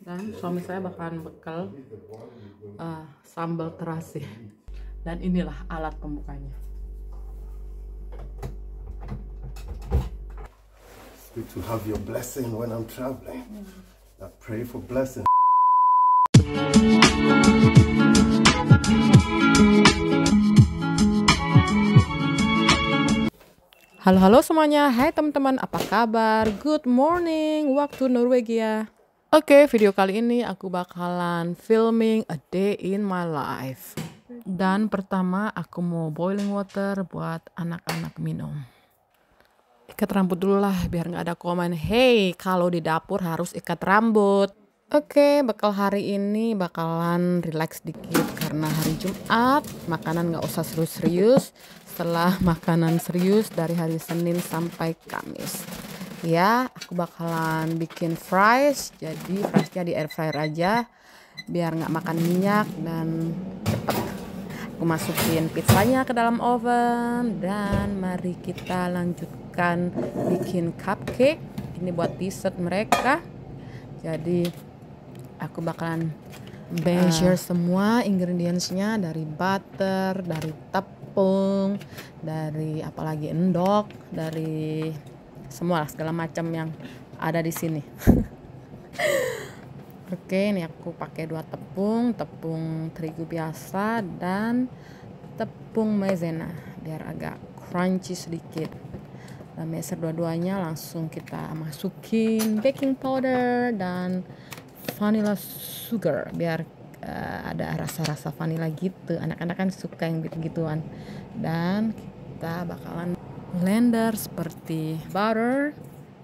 dan suami saya bakalan bekal uh, sambal terasi ya. dan inilah alat pembukanya to have your blessing when I'm traveling I pray for blessing Halo-halo semuanya, hai teman-teman, apa kabar? Good morning, waktu Norwegia. Oke, okay, video kali ini aku bakalan filming a day in my life. Dan pertama aku mau boiling water buat anak-anak minum. Ikat rambut dulu lah biar nggak ada komen. Hey, kalau di dapur harus ikat rambut. Oke, bekal hari ini bakalan relax dikit karena hari Jumat, makanan nggak usah serius-serius. Setelah makanan serius dari hari Senin sampai Kamis. Ya, aku bakalan bikin fries, jadi friesnya di air fryer aja biar nggak makan minyak dan cepet. Aku masukin pizzanya ke dalam oven dan mari kita lanjutkan bikin cupcake. Ini buat dessert mereka. Jadi aku bakalan measure ah. uh, semua ingredientsnya dari butter, dari tepung, dari apalagi endok, dari semua lah, segala macam yang ada di sini. Oke, ini aku pakai dua tepung, tepung terigu biasa dan tepung maizena biar agak crunchy sedikit. Dan dua-duanya langsung kita masukin baking powder dan vanilla sugar biar uh, ada rasa-rasa vanilla gitu anak-anak kan suka yang gitu-gituan dan kita bakalan blender seperti butter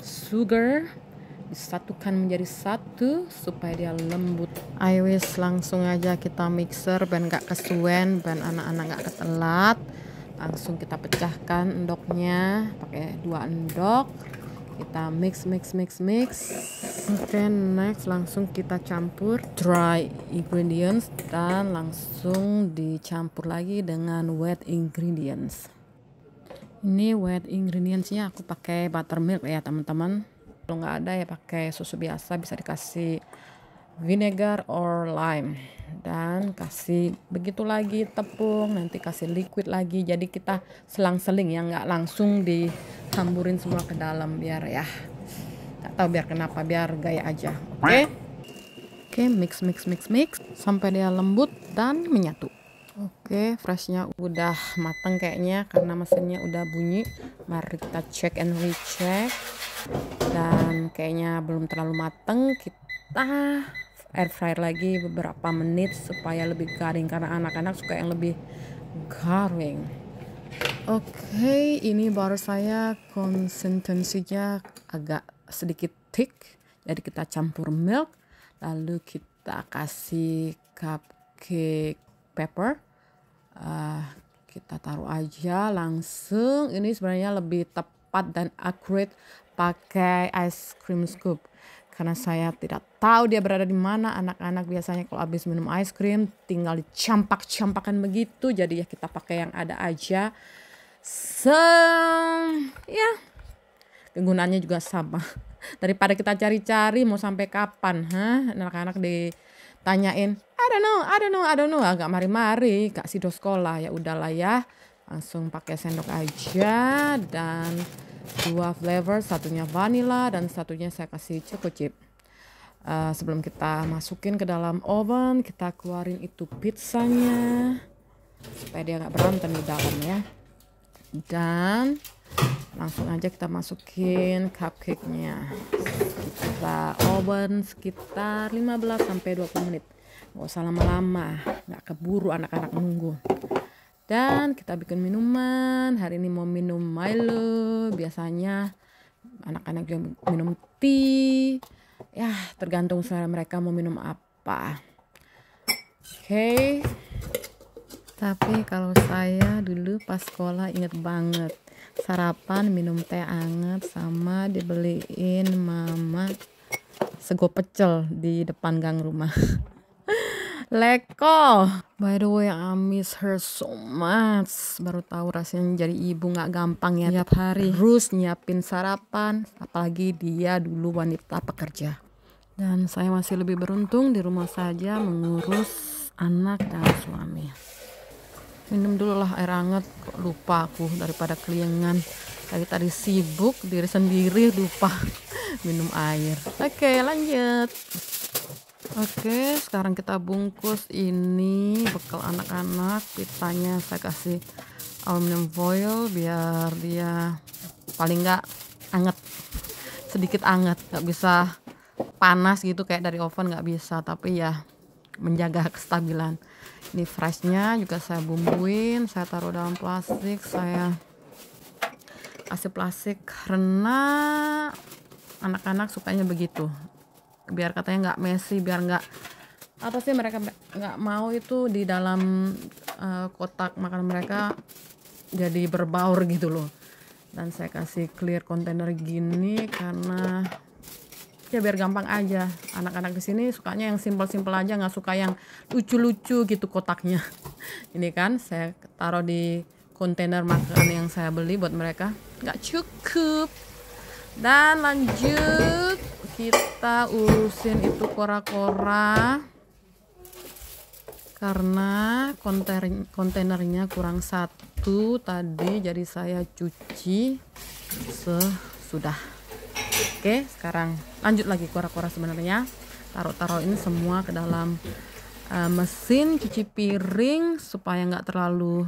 sugar disatukan menjadi satu supaya dia lembut I wish langsung aja kita mixer ben gak kesuen ben anak-anak gak ketelat langsung kita pecahkan endoknya pakai dua endok kita mix mix mix mix oke okay, next langsung kita campur dry ingredients dan langsung dicampur lagi dengan wet ingredients ini wet ingredientsnya aku pakai buttermilk ya teman-teman kalau nggak ada ya pakai susu biasa bisa dikasih vinegar or lime dan kasih begitu lagi tepung nanti kasih liquid lagi jadi kita selang-seling ya nggak langsung dihamburin semua ke dalam biar ya nggak tahu biar kenapa biar gaya aja oke okay? oke okay, mix mix mix mix sampai dia lembut dan menyatu oke okay, freshnya udah mateng kayaknya karena mesinnya udah bunyi mari kita check and recheck dan kayaknya belum terlalu mateng kita air fryer lagi beberapa menit supaya lebih garing karena anak-anak suka yang lebih garing. Oke, okay, ini baru saya konsistensinya agak sedikit thick. Jadi kita campur milk lalu kita kasih cupcake pepper. Uh, kita taruh aja langsung. Ini sebenarnya lebih tepat dan accurate pakai ice cream scoop karena saya tidak tahu dia berada di mana anak-anak biasanya kalau habis minum ice cream tinggal dicampak-campakan begitu jadi ya kita pakai yang ada aja so ya kegunaannya juga sama daripada kita cari-cari mau sampai kapan ha anak-anak ditanyain I don't know I don't know I don't know agak mari-mari kak Sido sekolah ya udahlah ya langsung pakai sendok aja dan dua flavor, satunya vanilla dan satunya saya kasih choco chip. Uh, sebelum kita masukin ke dalam oven, kita keluarin itu pizzanya supaya dia nggak berantem di dalam ya. Dan langsung aja kita masukin cupcake-nya. Kita oven sekitar 15 sampai 20 menit. Nggak usah lama-lama, nggak keburu anak-anak nunggu dan kita bikin minuman hari ini mau minum Milo biasanya anak-anak juga minum tea ya tergantung selera mereka mau minum apa oke okay. tapi kalau saya dulu pas sekolah inget banget sarapan minum teh anget sama dibeliin mama sego pecel di depan gang rumah Leko. By the way, I miss her so much. Baru tahu rasanya jadi ibu nggak gampang ya. Tiap hari Terus nyiapin sarapan, apalagi dia dulu wanita pekerja. Dan saya masih lebih beruntung di rumah saja mengurus anak dan suami. Minum dulu lah air hangat, lupa aku daripada keliengan. Tadi tadi sibuk diri sendiri lupa minum air. Oke, lanjut. Oke, sekarang kita bungkus ini bekal anak-anak. Pitanya saya kasih aluminium foil biar dia paling nggak anget, sedikit anget, nggak bisa panas gitu kayak dari oven nggak bisa. Tapi ya menjaga kestabilan. Ini freshnya juga saya bumbuin, saya taruh dalam plastik, saya kasih plastik karena anak-anak sukanya begitu biar katanya nggak messy biar nggak apa sih mereka nggak mau itu di dalam uh, kotak makan mereka jadi berbaur gitu loh dan saya kasih clear container gini karena ya biar gampang aja anak-anak di sini sukanya yang simple-simple aja nggak suka yang lucu-lucu gitu kotaknya ini kan saya taruh di kontainer makan yang saya beli buat mereka nggak cukup dan lanjut kita urusin itu kora-kora karena konten kontainernya kurang satu tadi jadi saya cuci sesudah oke sekarang lanjut lagi kora-kora sebenarnya taruh-taruh ini semua ke dalam uh, mesin cuci piring supaya nggak terlalu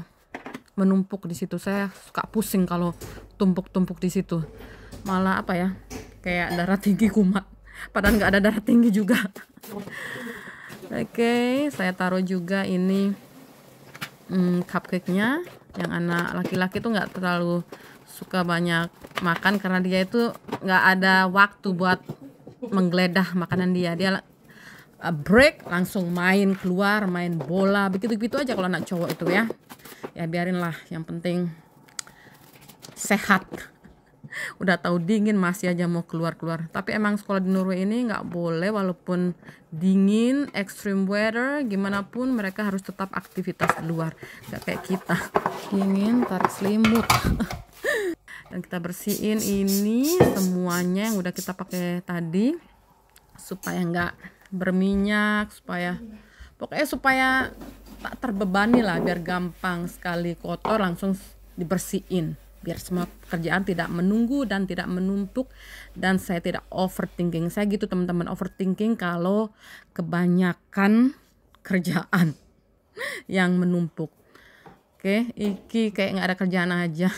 menumpuk di situ saya suka pusing kalau tumpuk-tumpuk di situ malah apa ya kayak darah tinggi kumat padahal nggak ada darah tinggi juga oke okay, saya taruh juga ini hmm, cupcake nya yang anak laki-laki tuh nggak terlalu suka banyak makan karena dia itu nggak ada waktu buat menggeledah makanan dia dia break langsung main keluar main bola begitu begitu aja kalau anak cowok itu ya ya biarinlah. yang penting sehat udah tahu dingin masih aja mau keluar-keluar tapi emang sekolah di Norway ini nggak boleh walaupun dingin extreme weather gimana pun mereka harus tetap aktivitas di luar nggak kayak kita dingin tarik selimut dan kita bersihin ini semuanya yang udah kita pakai tadi supaya nggak berminyak supaya pokoknya supaya tak terbebani lah biar gampang sekali kotor langsung dibersihin biar semua pekerjaan tidak menunggu dan tidak menumpuk dan saya tidak overthinking saya gitu teman-teman overthinking kalau kebanyakan kerjaan yang menumpuk oke iki kayak nggak ada kerjaan aja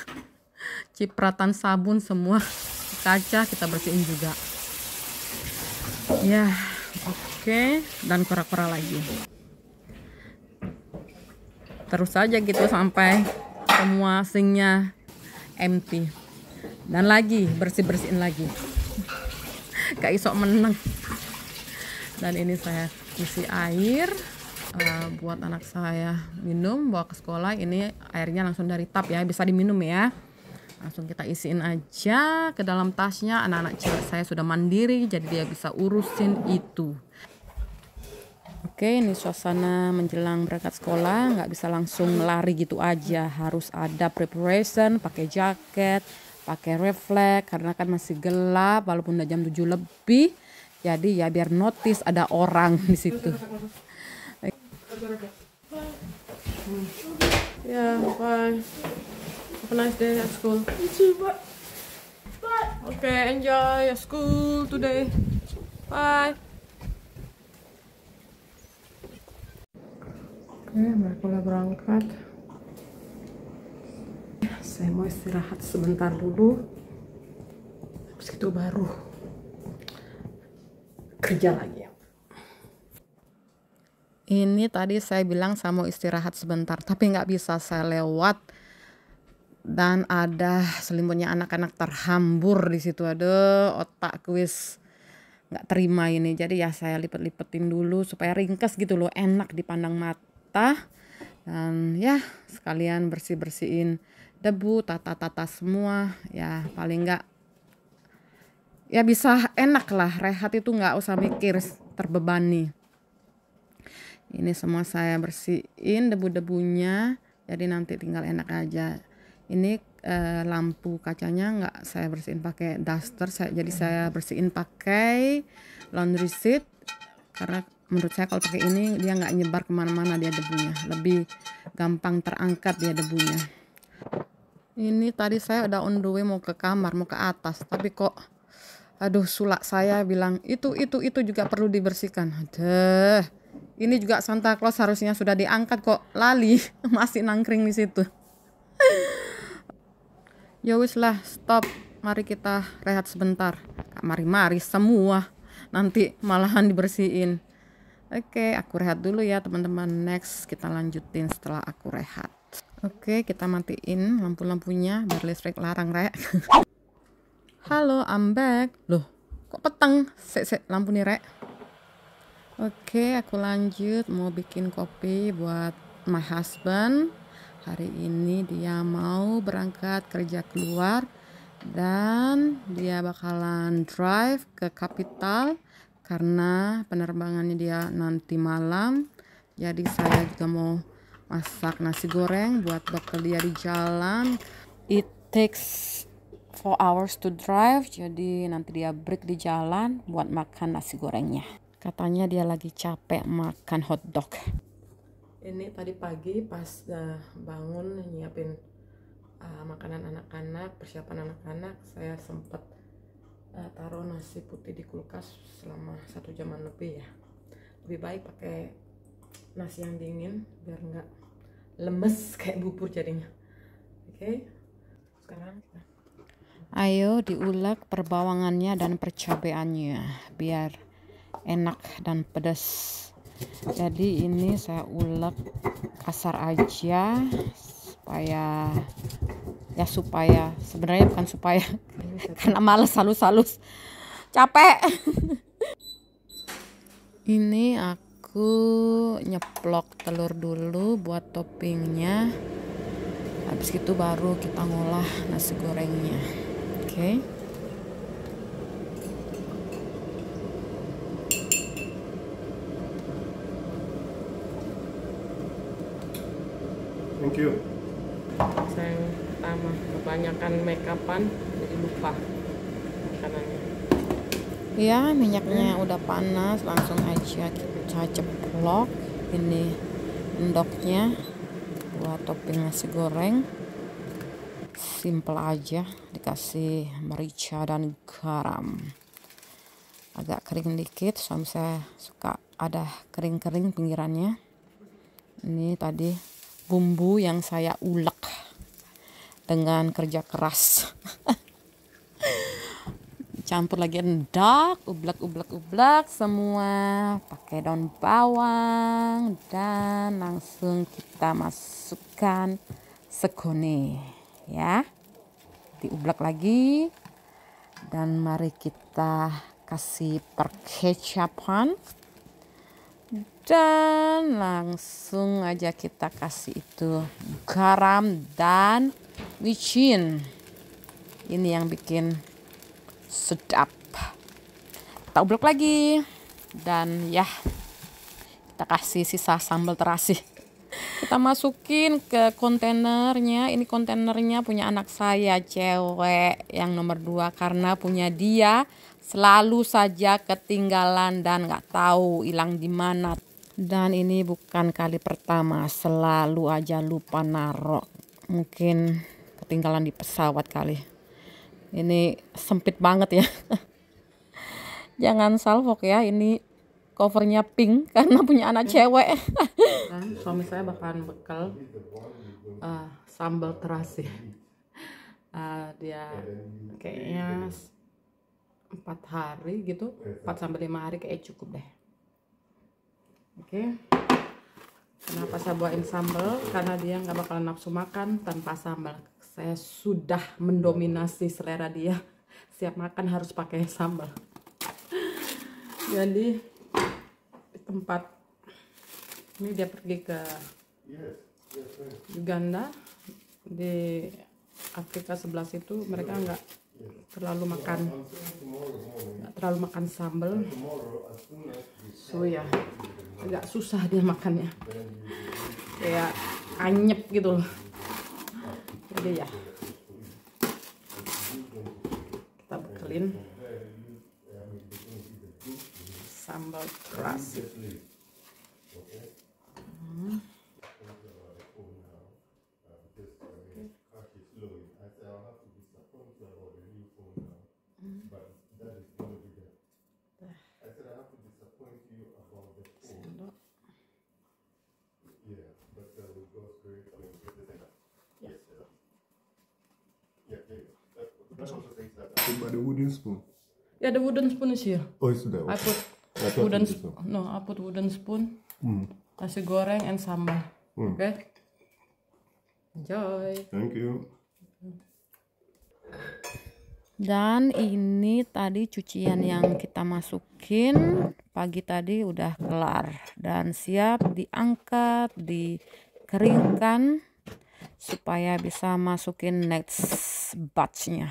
cipratan sabun semua kaca kita bersihin juga ya oke dan kura-kura lagi terus saja gitu sampai semua singnya empty dan lagi bersih bersihin lagi kayak isok menang dan ini saya isi air uh, buat anak saya minum bawa ke sekolah ini airnya langsung dari tap ya bisa diminum ya langsung kita isiin aja ke dalam tasnya anak-anak cewek saya sudah mandiri jadi dia bisa urusin itu Oke, ini suasana menjelang berangkat sekolah, nggak bisa langsung lari gitu aja, harus ada preparation, pakai jaket, pakai refleks karena kan masih gelap walaupun udah jam 7 lebih. Jadi ya biar notice ada orang di situ. Ya, bye. Have a nice day at school. Okay, enjoy your school today. Bye. Oke, mereka udah berangkat. Saya mau istirahat sebentar dulu. Habis itu baru kerja lagi. Ini tadi saya bilang saya mau istirahat sebentar, tapi nggak bisa saya lewat. Dan ada selimutnya anak-anak terhambur di situ. Ada otak kuis nggak terima ini. Jadi ya saya lipet-lipetin dulu supaya ringkas gitu loh, enak dipandang mata kita dan ya sekalian bersih bersihin debu tata tata semua ya paling enggak ya bisa enak lah rehat itu nggak usah mikir terbebani ini semua saya bersihin debu-debunya jadi nanti tinggal enak aja ini eh, lampu kacanya nggak saya bersihin pakai duster saya jadi saya bersihin pakai laundry sheet karena menurut saya kalau pakai ini dia nggak nyebar kemana-mana dia debunya lebih gampang terangkat dia debunya ini tadi saya udah on the way mau ke kamar mau ke atas tapi kok aduh sulak saya bilang itu itu itu juga perlu dibersihkan deh ini juga Santa Claus harusnya sudah diangkat kok lali masih nangkring di situ ya wis lah stop mari kita rehat sebentar mari-mari semua nanti malahan dibersihin Oke, aku rehat dulu ya teman-teman. Next kita lanjutin setelah aku rehat. Oke, kita matiin lampu-lampunya biar listrik larang, Rek. Halo, I'm back. Loh, kok peteng? Sek, sek, lampu nih, Rek. Oke, aku lanjut mau bikin kopi buat my husband. Hari ini dia mau berangkat kerja keluar dan dia bakalan drive ke Capital karena penerbangannya dia nanti malam jadi saya juga mau masak nasi goreng buat bakal dia di jalan it takes 4 hours to drive jadi nanti dia break di jalan buat makan nasi gorengnya katanya dia lagi capek makan hotdog ini tadi pagi pas uh, bangun nyiapin uh, makanan anak-anak persiapan anak-anak saya sempat Eh, taruh nasi putih di kulkas selama satu jaman lebih ya lebih baik pakai nasi yang dingin biar nggak lemes kayak bubur jadinya oke okay. sekarang Ayo diulek perbawangannya dan percabeannya biar enak dan pedas. Jadi ini saya ulek kasar aja supaya ya supaya sebenarnya bukan supaya karena males halus-halus capek ini aku nyeplok telur dulu buat toppingnya habis itu baru kita ngolah nasi gorengnya oke okay. Thank you kebanyakan makeupan jadi lupa makanannya ya minyaknya hmm. udah panas langsung aja kita ceplok ini endoknya buat topping nasi goreng simple aja dikasih merica dan garam agak kering dikit suami saya suka ada kering-kering pinggirannya ini tadi bumbu yang saya ulek dengan kerja keras campur lagi endak ublak ublak ublek semua pakai daun bawang dan langsung kita masukkan sekone ya diublek lagi dan mari kita kasih perkecapan dan langsung aja kita kasih itu garam dan licin ini yang bikin sedap kita ublek lagi dan ya kita kasih sisa sambal terasi kita masukin ke kontainernya ini kontainernya punya anak saya cewek yang nomor dua karena punya dia selalu saja ketinggalan dan nggak tahu hilang di mana dan ini bukan kali pertama selalu aja lupa narok mungkin ketinggalan di pesawat kali ini sempit banget ya jangan salvok ya ini covernya pink karena punya anak cewek kan suami saya bakalan bekal uh, eh, sambal terasi uh, ya. eh, dia kayaknya empat hari gitu empat sampai lima hari kayak cukup deh oke okay. Kenapa saya buatin sambal? Karena dia nggak bakal nafsu makan tanpa sambal. Saya sudah mendominasi selera dia. Siap makan harus pakai sambal. Jadi tempat ini dia pergi ke Uganda di Afrika sebelah situ. mereka nggak terlalu makan nggak terlalu makan sambal so ya agak susah dia makannya kayak anyep gitu loh jadi ya kita bekelin sambal terasi spoon, by the wooden spoon. Yeah, the wooden spoon is here. Oh, it's there. I put I wooden spoon. No, I put wooden spoon. Mm. Nasi goreng and sambal. Mm. Okay. Enjoy. Thank you. Dan ini tadi cucian yang kita masukin pagi tadi udah kelar dan siap diangkat, dikeringkan supaya bisa masukin next batchnya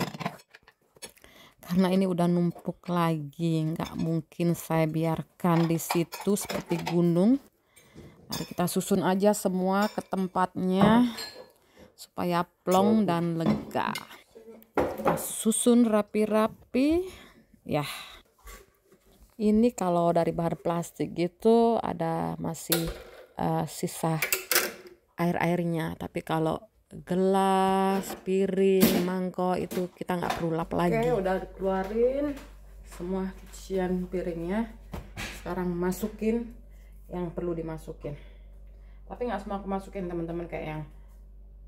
karena ini udah numpuk lagi nggak mungkin saya biarkan di situ seperti gunung mari kita susun aja semua ke tempatnya supaya plong dan lega kita susun rapi-rapi ya ini kalau dari bahan plastik gitu ada masih uh, sisa air-airnya tapi kalau gelas, piring, mangkok itu kita nggak perlu lap lagi. Oke, udah keluarin semua cucian piringnya. Sekarang masukin yang perlu dimasukin. Tapi nggak semua aku masukin teman-teman kayak yang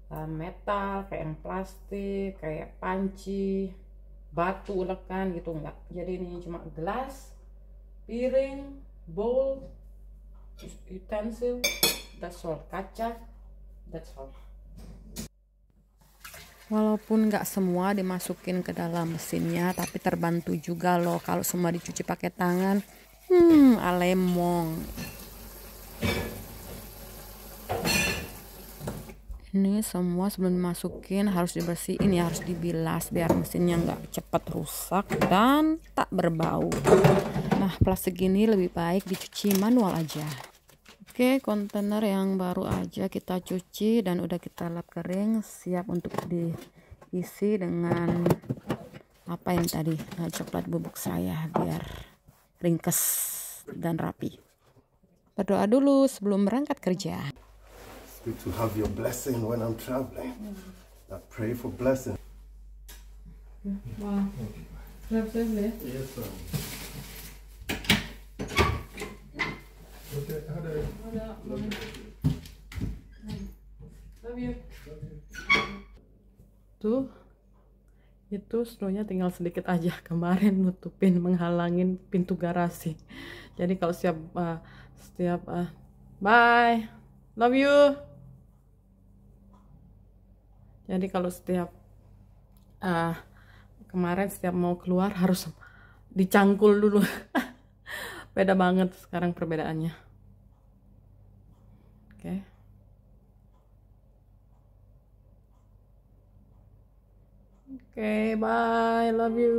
eh, metal, kayak yang plastik, kayak panci, batu ulekan gitu nggak. Jadi ini cuma gelas, piring, bowl, utensil, that's Kaca, that's all walaupun nggak semua dimasukin ke dalam mesinnya tapi terbantu juga loh kalau semua dicuci pakai tangan hmm alemong ini semua sebelum dimasukin harus dibersihin ya harus dibilas biar mesinnya nggak cepat rusak dan tak berbau nah plastik ini lebih baik dicuci manual aja Oke, kontainer yang baru aja kita cuci dan udah kita lap kering, siap untuk diisi dengan apa yang tadi, eh, coklat bubuk saya biar ringkes dan rapi. Berdoa dulu sebelum berangkat kerja. to have your blessing when I'm traveling. I pray for blessing. Wow. Love, love, Yes, sir. Tuh, itu snownya tinggal sedikit aja kemarin nutupin menghalangin pintu garasi. Jadi kalau setiap uh, setiap uh, bye, love you. Jadi kalau setiap uh, kemarin setiap mau keluar harus dicangkul dulu. Beda banget sekarang perbedaannya. Oke. Okay. Oke, okay, bye, love you.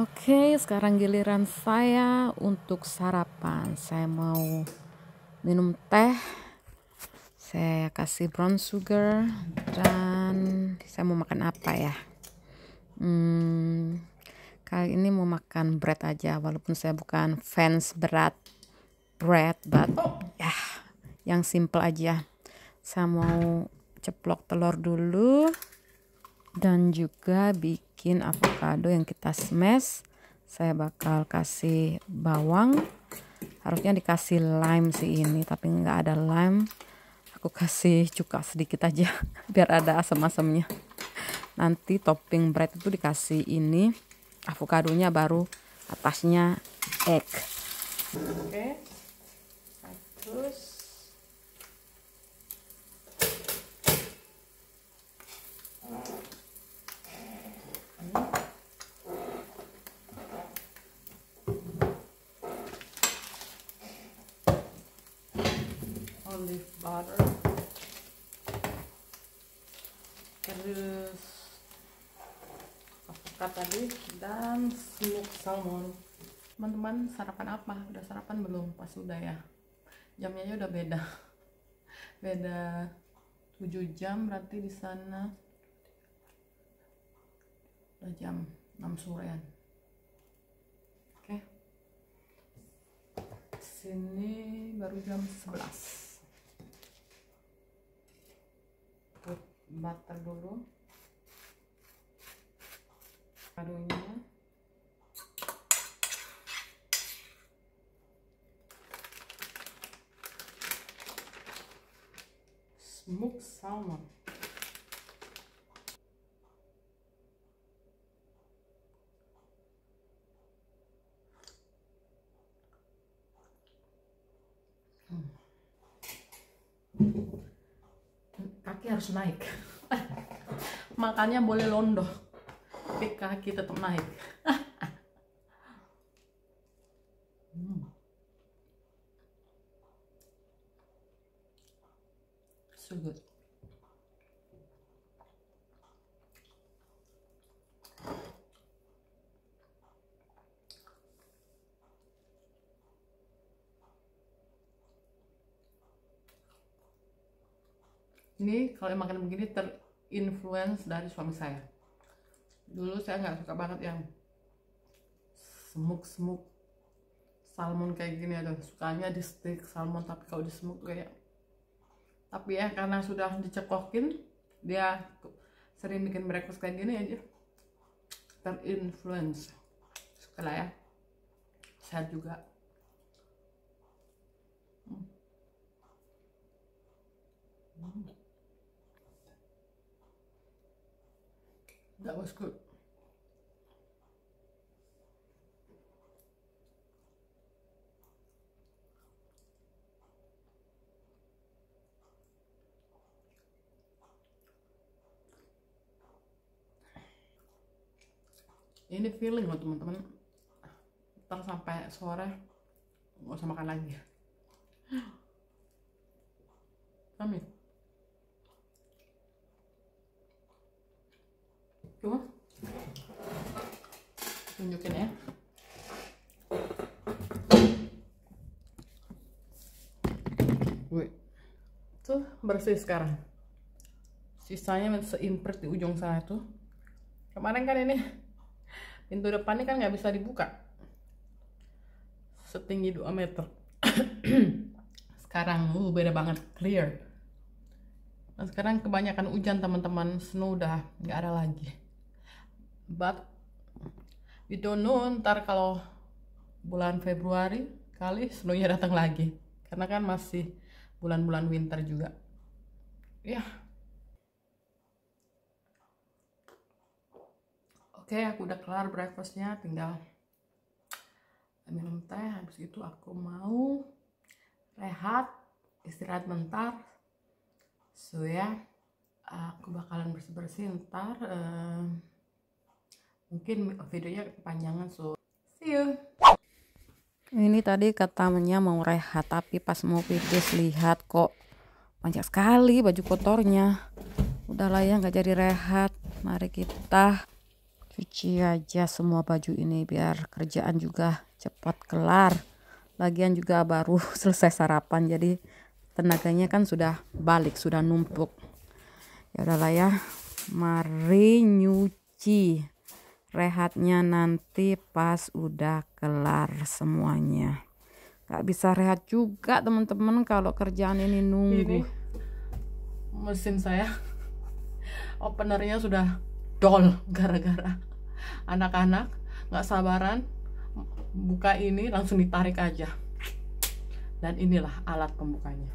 Oke, okay, sekarang giliran saya untuk sarapan. Saya mau minum teh. Saya kasih brown sugar dan saya mau makan apa ya? Hmm, kali ini mau makan bread aja, walaupun saya bukan fans berat bread, but oh yang simple aja saya mau ceplok telur dulu dan juga bikin avocado yang kita smash saya bakal kasih bawang harusnya dikasih lime sih ini tapi nggak ada lime aku kasih cuka sedikit aja biar ada asam-asamnya nanti topping bread itu dikasih ini avokadonya baru atasnya egg oke okay. Nah, terus on the butter terus apa tadi dan smoked salmon teman-teman sarapan apa? udah sarapan belum? pas sudah ya jamnya aja udah beda beda 7 jam berarti di sana udah jam 6 sorean oke sini baru jam 11 butter dulu barunya smoked salmon Thank hmm. you kaki harus naik makanya boleh londo, tapi kaki tetap naik ah, ini kalau yang makan begini terinfluence dari suami saya dulu saya nggak suka banget yang semuk-semuk salmon kayak gini ada sukanya di steak salmon tapi kalau di semuk kayak tapi ya karena sudah dicekokin dia sering bikin breakfast kayak gini aja terinfluence suka lah ya sehat juga That was good. ini feeling loh teman-teman ntar sampai sore nggak usah makan lagi Amin. Tuh. Tunjukin ya. Tuh bersih sekarang. Sisanya seimpres di ujung sana tuh. Kemarin kan ini pintu depannya kan nggak bisa dibuka. Setinggi 2 meter. sekarang uh, beda banget clear. Nah, sekarang kebanyakan hujan teman-teman, snow udah nggak ada lagi but we don't know ntar kalau bulan Februari kali snownya datang lagi karena kan masih bulan-bulan winter juga ya yeah. oke okay, aku udah kelar breakfastnya tinggal minum teh habis itu aku mau rehat istirahat bentar so ya yeah, aku bakalan bersih-bersih ntar uh, mungkin videonya kepanjangan so see you ini tadi katanya mau rehat tapi pas mau pipis lihat kok banyak sekali baju kotornya udahlah ya nggak jadi rehat mari kita cuci aja semua baju ini biar kerjaan juga cepat kelar lagian juga baru selesai sarapan jadi tenaganya kan sudah balik sudah numpuk ya udahlah ya mari nyuci rehatnya nanti pas udah kelar semuanya Gak bisa rehat juga teman-teman kalau kerjaan ini nunggu ini, mesin saya openernya sudah dol gara-gara anak-anak nggak sabaran buka ini langsung ditarik aja dan inilah alat pembukanya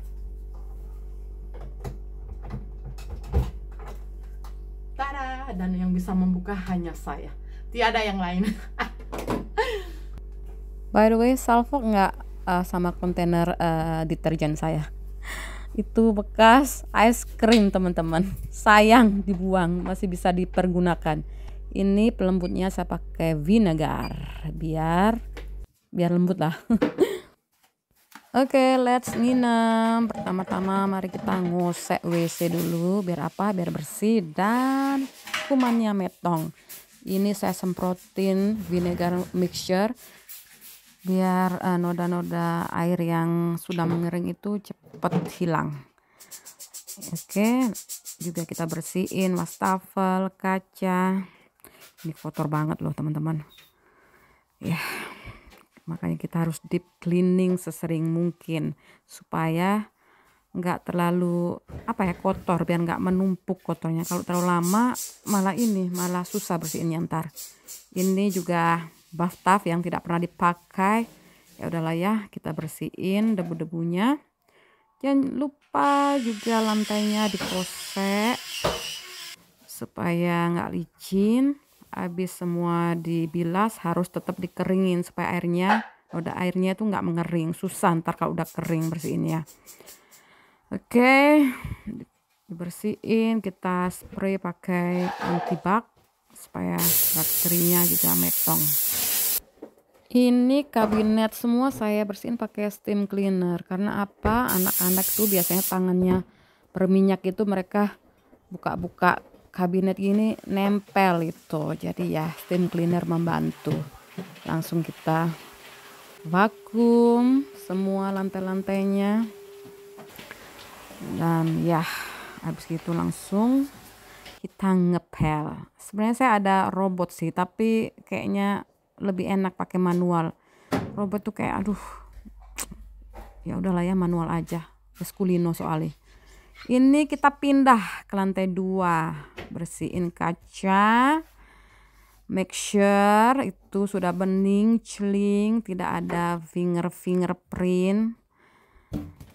Tara dan yang bisa membuka hanya saya tiada yang lain by the way salvo nggak uh, sama kontainer uh, deterjen saya itu bekas ice cream teman-teman sayang dibuang masih bisa dipergunakan ini pelembutnya saya pakai vinegar biar biar lembut lah Oke, okay, let's nginep. Pertama-tama mari kita ngosek WC dulu biar apa? Biar bersih dan kumannya metong ini saya semprotin vinegar mixture biar eh, noda-noda uh, air yang sudah mengering itu cepat hilang oke juga kita bersihin wastafel kaca ini kotor banget loh teman-teman ya yeah. makanya kita harus deep cleaning sesering mungkin supaya nggak terlalu apa ya kotor biar nggak menumpuk kotornya kalau terlalu lama malah ini malah susah bersihinnya ntar ini juga bath bathtub yang tidak pernah dipakai ya udahlah ya kita bersihin debu-debunya jangan lupa juga lantainya dikosek supaya nggak licin habis semua dibilas harus tetap dikeringin supaya airnya oh, udah airnya tuh nggak mengering susah ntar kalau udah kering bersihin ya Oke, dibersihin, kita spray pakai antibak supaya bakterinya juga metong. Ini kabinet semua saya bersihin pakai steam cleaner karena apa? Anak-anak tuh biasanya tangannya berminyak itu mereka buka-buka kabinet gini nempel itu. Jadi ya steam cleaner membantu. Langsung kita vakum semua lantai-lantainya dan ya habis itu langsung kita ngepel sebenarnya saya ada robot sih tapi kayaknya lebih enak pakai manual robot tuh kayak aduh ya udahlah ya manual aja eskulino soalnya ini kita pindah ke lantai dua bersihin kaca make sure itu sudah bening celing tidak ada finger fingerprint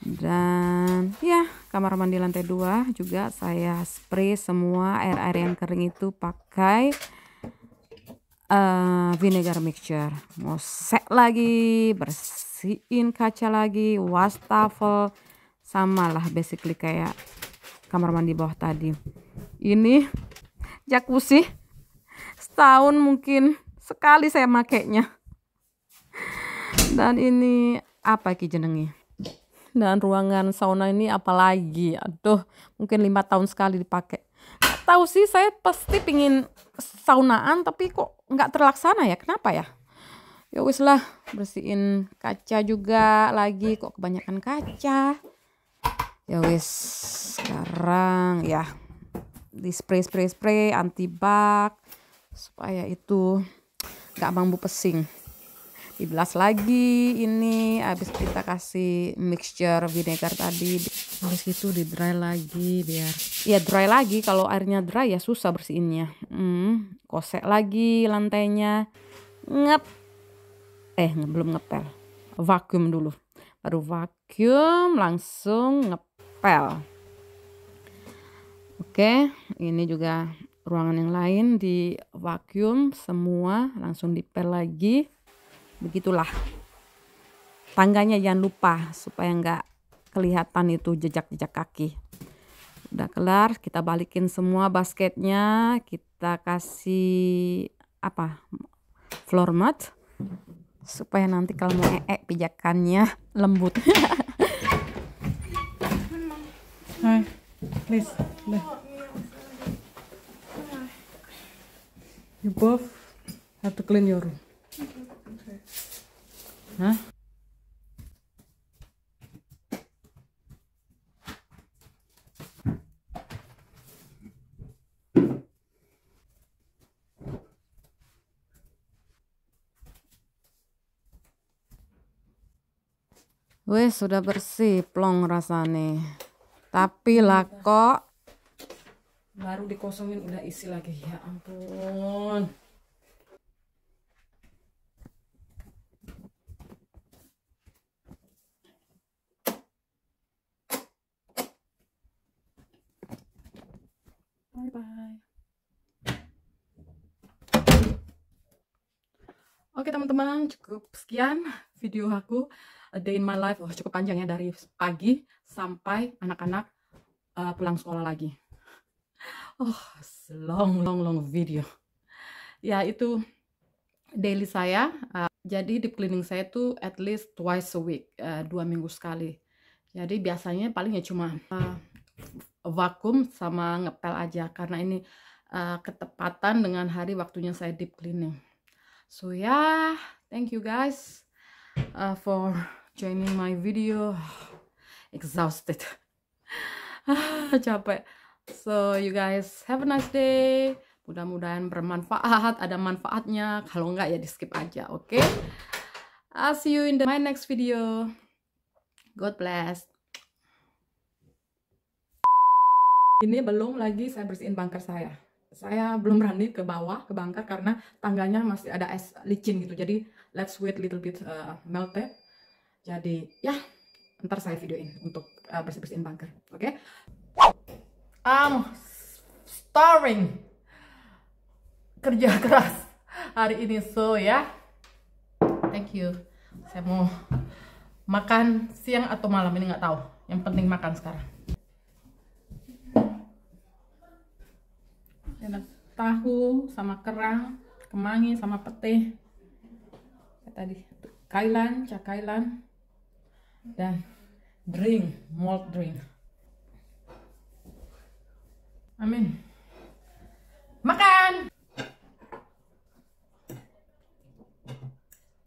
dan ya kamar mandi lantai dua juga saya spray semua air-air yang kering itu pakai uh, vinegar mixture ngosek lagi bersihin kaca lagi wastafel sama lah basically kayak kamar mandi bawah tadi ini jacuzzi setahun mungkin sekali saya makainya dan ini apa kijenengnya? dan ruangan sauna ini apalagi aduh mungkin lima tahun sekali dipakai tahu sih saya pasti pingin saunaan tapi kok nggak terlaksana ya kenapa ya ya wis lah bersihin kaca juga lagi kok kebanyakan kaca ya wis sekarang ya di spray spray spray anti bak supaya itu nggak mampu pesing dibelas lagi ini habis kita kasih mixture vinegar tadi habis itu di dry lagi biar ya dry lagi kalau airnya dry ya susah bersihinnya hmm, kosek lagi lantainya ngep eh belum ngepel vakum dulu baru vakum langsung ngepel oke ini juga ruangan yang lain di vakum semua langsung dipel lagi begitulah tangganya jangan lupa supaya nggak kelihatan itu jejak-jejak kaki udah kelar kita balikin semua basketnya kita kasih apa floor mat supaya nanti kalau mau ee pijakannya lembut Hai, please you both have to clean your room Wes sudah bersih plong rasane. Tapi lah kok baru dikosongin udah isi lagi ya ampun. Bye bye. Oke teman-teman, cukup sekian video aku A Day in My Life. Oh, cukup panjang ya dari pagi sampai anak-anak uh, pulang sekolah lagi. Oh, long long long video. Ya, itu daily saya. Uh, jadi di cleaning saya itu at least twice a week, uh, dua minggu sekali. Jadi biasanya palingnya cuma uh, vakum sama ngepel aja karena ini uh, ketepatan dengan hari waktunya saya deep cleaning so yeah thank you guys uh, for joining my video exhausted ah, capek so you guys have a nice day mudah-mudahan bermanfaat ada manfaatnya kalau enggak ya di skip aja oke okay? I'll see you in the, my next video God bless Ini belum lagi saya bersihin bunker saya. Saya belum berani ke bawah, ke bunker karena tangganya masih ada es licin gitu. Jadi let's wait little bit uh, eh, melted. Ya. Jadi ya, ntar saya videoin untuk uh, bersih-bersihin bunker. Oke? Okay? Um, starring Kerja keras hari ini. So ya, yeah. thank you. Saya mau makan siang atau malam ini nggak tahu. Yang penting makan sekarang. ada ya tahu sama kerang kemangi sama pete ya tadi kailan cakailan dan drink malt drink amin makan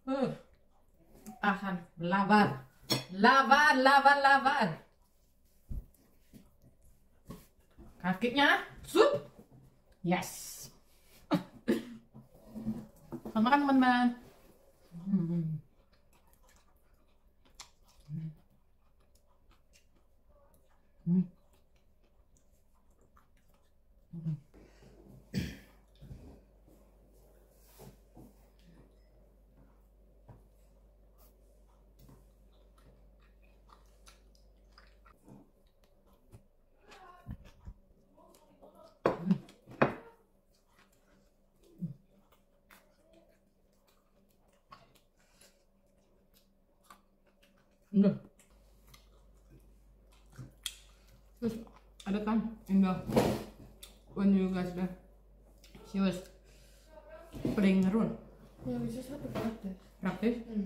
uh. akan lavar lavar lavar lavar kakinya sup Yes. Hamakan naman man. Hmm. ada kan in the when you guys there she was playing her role yeah we just had to practice practice